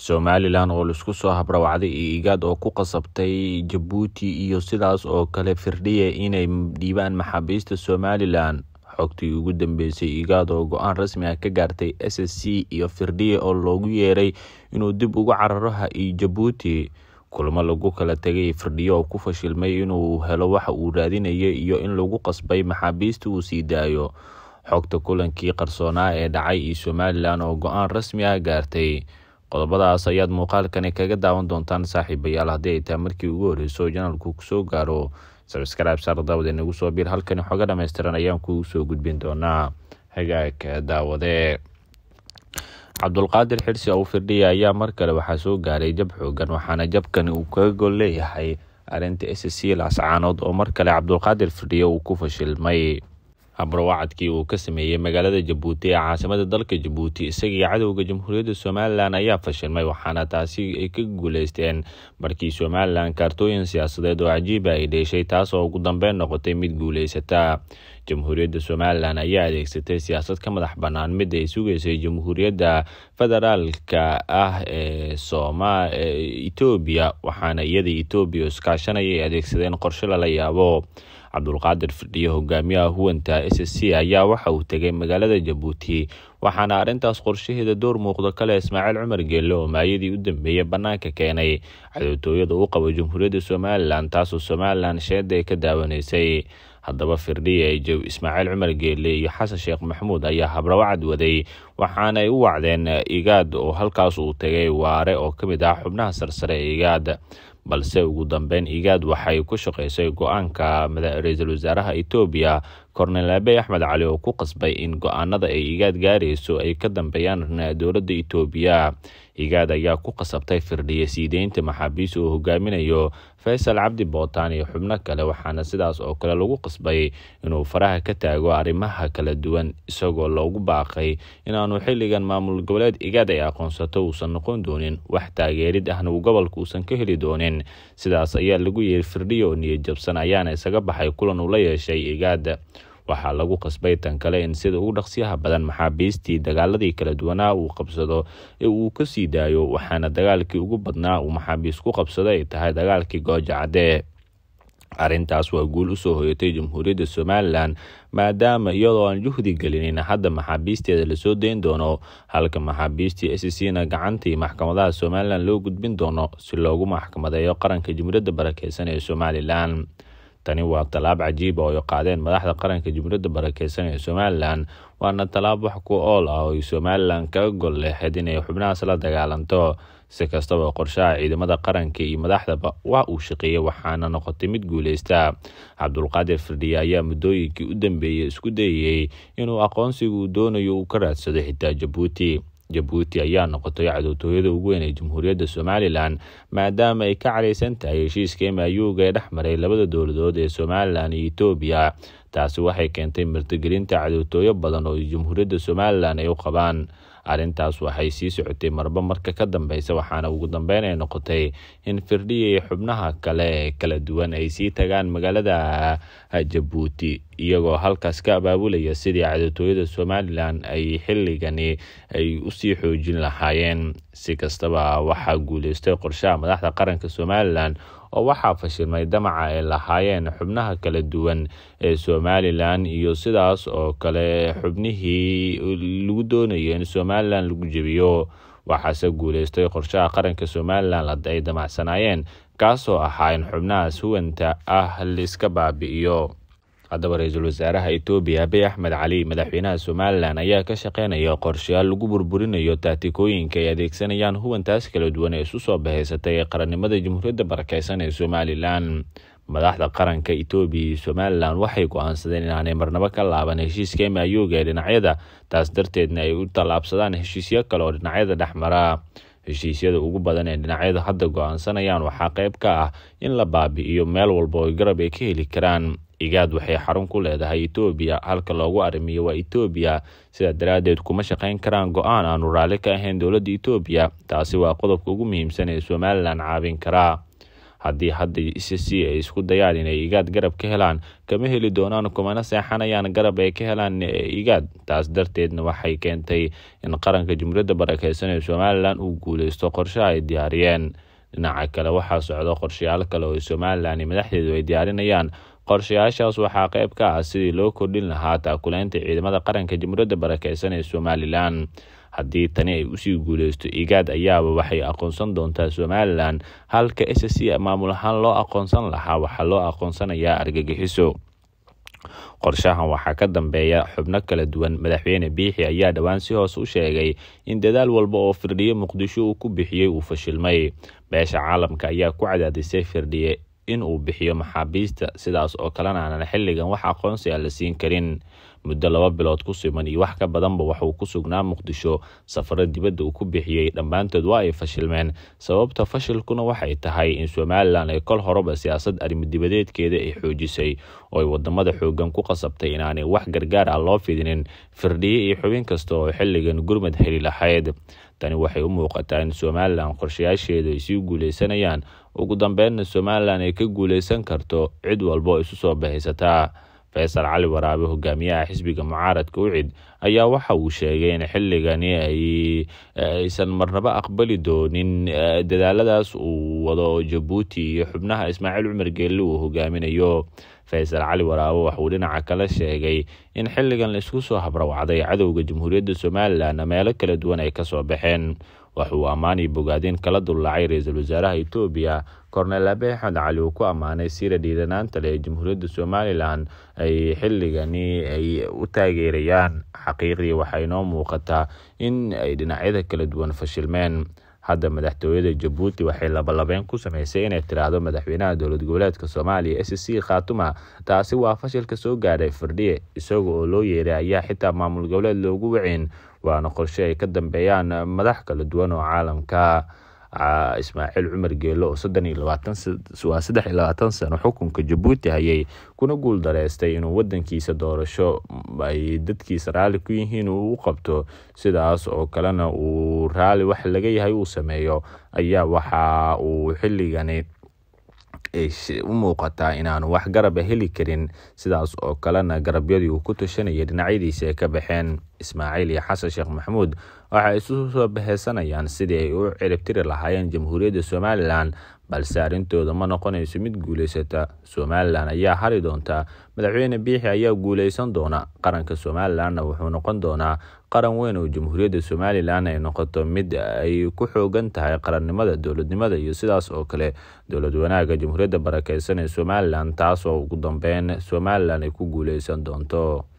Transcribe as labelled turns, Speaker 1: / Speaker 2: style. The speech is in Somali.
Speaker 1: somalilan oo laisku soo habrawacday iyo-igaad oo ku qasabtay jabuuti iyo sidaas oo kale firdhiya inay dhiibaan maxaabiista somalilan xogtii ugu dambeysay igaad oo go-aan rasmi ah ka gaartay s s c iyo firdhiya oo loogu yeeray inuu dib ugu cararo ha iyo jabuuti kulamo lagu kala tegay firdhiya oo ku fashilmay inuu helo waxa uu raadinaya iyo in lagu qasbay maxaabiista uu sii daayo xogta kulankii qarsoonaa ee dhacay iyo somalilan oo go-aan rasmi ah gaartay qodobadaas ayaad muuqaalkani kaga daawan doontaan saaxiibayaal haddii ay tahay markii ugu horreyso janalku kusoo gaaro sabskraib saar daawade nagu soo biir halkani xoga dhammaystiran ayaan kugu soo gudbin doonaa hagaagka daawade cabdulqaadir xirsi ou firdhiya ayaa mar kale waxaa soo gaaray jab xoogan waxaana jabkani uu kaga gol leeyahay arrinta s c las oo mar kale cabdulqaadir firdhiya uu ku fashilmay habarwacadkii uu ka sameeyey magaalada jabuuti ee caasimada dalka jabuuti isagii cadowga jamhuuriyadda somalilan ayaa fashilmay waxaana taasi ay ka guuleysteen markii somalilan kaartooyin siyaasadeed oo cajiiba ah ay dheeshay taas oo ugu dambeyn noqotay mid guuleysata jamhuuriyadda somalilan ayaa adeegsatay siyaasad ka madax bannaan mid ay sugaysay jamhuuriyadda federaalka ah ee etoobiya waxaana iyada etoobiya iskaashanaya ay adeegsadeen qorshe lala yaabo cabdulqaadir fadhiyo hogaamiyaha huwanta s c ayaa waxa uu tegay magaalada jabuuti waxaana arrintaas qorshaheeda door muuqdo kale ismaaciil cumar geelle oo maayadii u dambeeyey bannaanka keenay cadowtooyada u qaba jamhuuriyadda somalilan taasoo somalilan sheeda ay ka daawanaysay haddaba firdhiye eejow ismaaciil cumar geelle iyo xasan sheekh maxamuud ayaa habrawacad waday waxaanay u wacdeen eh, igaad oo halkaas uu tegay waare oo ka mid ah xubnaha sarsare ee igaad balse ugu dambeyn igaad waxay ku shaqeysay go-aanka ra-iisul wasaaraha etoobiya kornel aabey axmed cali oo ku qasbay in go-aanada ay igaad gaarayso ay ka dambeeyaan dowladda etoobiya cigaad ayaa ku qasabtay firdhiya siideynta maxaabiis uu hogaaminayo faysal cabdi bootaan iyo xubno kale waxaana sidaas oo kale lagu qasbay inuu faraha ka taago arrimaha kala duwan isagoo loogu baaqay inaanu xilligan maamul goboleed igaad ay aqoonsato uusan noqon doonin wax taageerid ahna uu gobolka uusan ka heli doonin sidaas ayaa lagu yiri firdhiya oo niyad jabsan ayaana isaga baxay kulan uu la yeeshay igaada waxaa lagu qasbay tan kale in sida ugu dhaqsiyaha badan maxaabiistii dagaaladii kala duwanaa uu qabsado ee uu ka sii daayo waxaana dagaalkii ugu badnaa uu maxaabiis ku qabsado ay tahay dagaalkii gooja cadde arrintaas waa guul usoo hoyatay jamhuuriyadda somalilan maadaama iyadoo aan juhdi gelinin hadda maxaabiisteeda lasoo dayn doono halka maxaabiistii icc-na gacantii maxkamadaha somalilan loo gudbin doono si loogu maxkamadeeyo qaranka jamhuuriyadda barakeysan ee somalilan tani waa tallaab cajiiba ah oo ay qaadeen madaxda qaranka jumhuuriyadda barakeysan ee somalilan waana tallaab wax ku ool ah oo ay somalilan kaga gol leexeed inay xubnahaas la dagaalanto si kastaba qorshaha ciidamada qaranka iyo madaxdaba waa uu shaqeeyey waxaana noqotay mid guuleysta cabdulqaadir firdhiye ayaa muddooyinkii u dambeeyey isku dayayey inuu aqoonsiga uu doonayo uu ka raadsado xitaa jabuuti jabuuti ayaa noqotay cadowtooyada ugu weyn ee jamhuuriyadda somalilan maadaama ay ka caraysan tahay heshiiskii maayuuga ee dhex maray labada dowladood ee somalilan iyo etoobiya taasi waxay keentay martigelinta cadowtooyo badan oo jamhuuriyadda somalilan ay u qabaan arrintaas waxay sii socotay marba marka ka dambeysa waxaana ugu dambeyn ay noqotay in firdhiya iyo xubnaha kale kala duwan ay sii tagaan magaalada jabuuti iyagoo halkaas ka abaabulaya sidii cadatooyada somalilan ay xilligani ay usii xoojin lahaayeen si kastaba waxaa guuleystay qorshaha madaxda qaranka somalilan oo waxaa fashilmay damaca ay lahaayeen xubnaha kala duwan ee somalilan iyo sidaas oo kale xubnihii lagu doonayo in somalilan lagu jebiyo waxaase guuleystay qorshaha qaranka somalilan ay damacsanaayeen kaasoo ahaa in xubnahaas huwanta ah la iska baabi'iyo haddaba ra-iisul wasaaraha etoobiya abiy axmed cali madaxweynaha somalilan ayaa ka shaqeynaya qorshayaal lagu burburinayo taatikooyinka ay adeegsanayaan huwantaas kala duwan ee isu soo bahaysatay ee qarannimada jamhuuriyadda barakeysan ee somalilan madaxda qaranka etoobiya iyo somalilan waxay go-aansadeen inaanay marnabo ka laaban heshiiska maayooga ee dhinacyada taas darteedna ay u tallaabsadaan heshiisyo kale oo dhinacyada dhexmara heshiisyada ugu badan ee dhinacyada hadda go-aansanayaan waxaa qayb ka ah in la baabi'iyo meel walba oo garab ay ka heli karaan igaad waxay xarun ku leedahay etoobiya halka loogu arrimiyo waa etoobiya sidaa daraaddeed kuma shaqayn karaan go-aan aanu raalli ka ahayn dowladda etoobiya taasi waa qodobka ugu muhiimsan ee somalilan caabin karaa haddii hadda cc ay isku dayaan inay igaad garab ka helaan kama heli doonaan kumana seexanayaan garab ay ka helaan igaad taas darteedna waxay keentay in qaranka jumhuuriyadda barakeysan ee somalilan uu guuleysto qorshaha ay diyaariyeen dhinaca kale waxaa socda qorshayaal kale oo somalilan madaxdeedu ay diyaarinayaan qorshayaashaas waxaa qayb ka ah sidii loo kordhin lahaa taakulaynta ciidamada qaranka jamhuuriyadda barakeysan ee somalilan haddii tani ay usii guuleysto igaad ayaaba waxay aqoonsan doontaa somalilan halka s c maamul ahaan loo aqoonsan lahaa waxaa loo aqoonsanayaa argagixiso qorshahan waxaa ka dambeeya xubno kala duwan madaxweyne biixi ayaa dhowaan si hoos u sheegay in dadaal walba oo firdhiye muqdisho uu ku bixiyey uu fashilmay beesha caalamka ayaa ku cadaadisay firdhiye inuu bixiyo maxaabiista sidaas oo kalena aanan xilligan wax aqoonsiga la siin karin muddo laba bilood ku siman iyo wax ka badanba waxuu ku sugnaa muqdisho safaro dibadda uu ku bixiyey dhammaantood waa ay fashilmeen sababta fashilkuna waxay tahay in somalilan ay kol horeba siyaasad arrimudibadeedkeeda ay xoojisay oo ay wadamada xooggan ku qasabtay inaanay wax gargaar ah loo fidinin firdhiye iyo xubin kasta oo xilligan gurmad heli lahayd tani waxay u muuqataa in somalilan qorshayaasheedu ay sii guuleysanayaan ugu dambeynna somalilan ay ka guuleysan karto cid walbo isu soo bahaysataa faysal cali waraabe hogaamiyaha xisbiga mucaaradka ucid ayaa waxa uu sheegay in xilligani eh, aysan marnaba aqbali doonin eh, dadaaladaas uu wado jabuuti iyo xubnaha ismaaciil cumar geelli uu hogaaminayo faysal cali waraabe waxauu dhinaca kale sheegay in xilligan isku soo habrawacday cadowga jamhuuriyadda somalilan meelo kala duwan ay kasoo baxeen waxauu ammaanay bogaadin kala dullacay ra-iisul wasaaraha itoobiya kornel abe axmed cali uu ku ammaanay sira dhiidanaanta leh ee jamhuuriyadda somalilan ay xilligani ay u taageerayaan xaqiiqdii waxay noo muuqataa in ay dhinacyada kala duwan fashilmeen hadda madaxtooyada jabuuti waxay labalabeen ku sameysay inay tiraahdo madaxweynaha dowlad goboleedka soomaaliya s c khaatuma taasi waa fashilka soo gaadhay firdhiye isaga oo loo yeeray ayaa xitaa maamul goboleed loogu wacin waana qorshe ay ka dambeeyaan madax kala duwan oo caalamka ah, ismaaciil cumar geelo oo waa saddex iyo labaatan sano xukunka jabuuti hayay kuna guul dareystay inuu wadankiisa doorasho ay dadkiisa raalli ku yihiin uu u qabto sidaas oo kalena uu raalli wax laga yahay uu sameeyo ayaa waxa uu xilligani u muuqataa inaanu wax garaba ah heli karin sidaas oo kalena garabyadii uu ku tashanayay dhinacyadiisa ay ka baxeen ismaaciil iyo xasan sheekh maxamuud waxay isu soo baheysanayaan sidii ay u ciribtiri lahaayeen jamhuuriyadda somalilan balse arrintooda ma noqonayso mid guulaysata somalilan ayaa hari doontaa madaxweyne biixi ayaa guulaysan doona qaranka somalilanna wuxuu noqon doonaa qaran weyn oo jamhuuriyadda somalilan ay noqoto mid ay ku xoogan tahay qarannimada dowladnimada iyo sidaas oo kale dowlad wanaagga jamhuuriyadda barakeysan ee somalilan taas oo ugu dambeyn somalilan ay ku guulaysan doonto